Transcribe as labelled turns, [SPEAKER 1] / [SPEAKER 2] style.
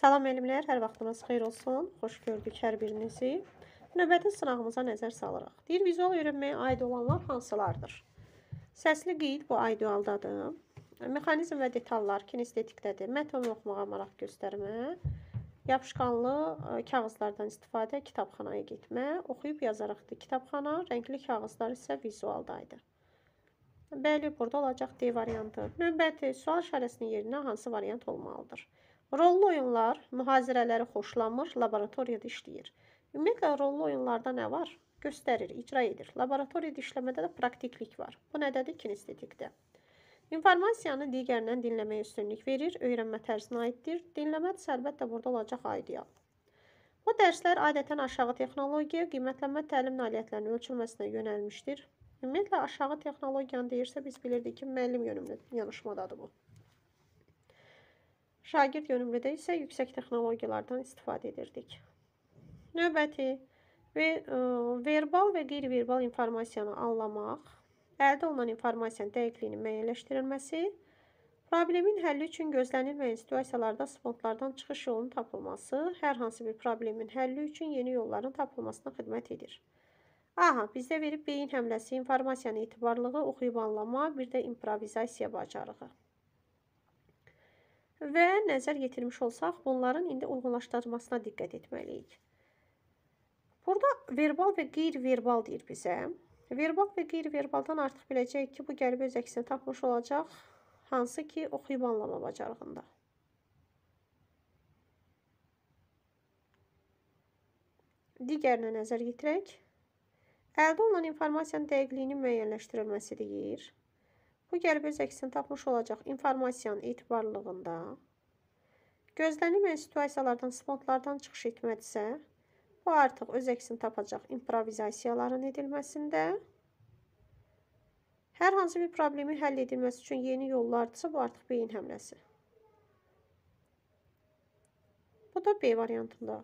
[SPEAKER 1] Salam elmlər, hər vaxtınız xeyir olsun. Xoş gördük hər birinizi. Növbəti sınağımıza nəzər salırıq. Deyir, vizual öyrənməyə aid olanlar hansılardır? Səsli qeyd bu idealdadır. Mexanizm və detallar kinestetikdədir. Mətn oxumağa maraq göstərmə, yapışqanlı e, kağızlardan istifadə, kitabxanaya getmə, oxuyub yazaraqdır kitabxana, rəngli kağızlar isə vizualdaydı. Bəli, burada olacaq D variantı. Növbəti sual işarəsinin yerinə hansı variant olmalıdır? Rollu oyunlar mühazirələri xoşlanmış, laboratoriyada işləyir. Ümumiyyətlə, rollu oyunlarda nə var? Göstərir, icra edir. Laboratoriyada işləmədə də praktiklik var. Bu nədədir? Kinestetikdə. İnformasiyanı digərindən dinləməyə üstünlük verir, öyrənmə tərzinə aiddir. Dinləmədirsə, əlbəttə burada olacaq ideal. Bu dərslər adətən aşağı texnologiya, qiymətlənmə təlim nailiyyətlərinin ölçülməsinə yönəlmişdir. Ümumiyyətlə, aşağı texnologiyanı deyirsə, biz bilirdik ki, müəllim yönümlü yanaşmadadır bu. Şagird yönümlüdə isə yüksək texnologiyalardan istifadə edirdik. Növbəti və e, verbal və qeyri-verbal informasiyanı anlamaq, əldə olunan informasiyanın dəqiqliyinin müəyyənləşdirilməsi, problemin həlli üçün gözlənilməyən situasiyalarda spontlardan çıxış yolunun tapılması, hər hansı bir problemin həlli üçün yeni yolların tapılmasına xidmət edir. Aha, bizdə verib beyin həmləsi, informasiyanın etibarlığı, oxuyub anlama, bir də improvizasiya bacarığı və nəzər yetirmiş olsaq, bunların indi uyğunlaşdırmasına diqqət etməliyik. Burada verbal və qeyri-verbal deyir bizə. Verbal və qeyri-verbaldan artıq biləcəyik ki, bu gəlib öz əksini tapmış olacaq, hansı ki, oxuyub anlama bacarığında. Digərinə nəzər yetirək. Əldə olunan informasiyanın dəqiqliyinin müəyyənləşdirilməsi deyir. Bu gəlib öz əksini tapmış olacaq informasiyanın etibarlılığında. Gözlənilməyən situasiyalardan, spontlardan çıxış etmədisə, bu artıq öz əksini tapacaq improvizasiyaların edilməsində. Hər hansı bir problemi həll edilməsi üçün yeni yollardırsa, bu artıq beyin həmləsi. Bu da B variantında.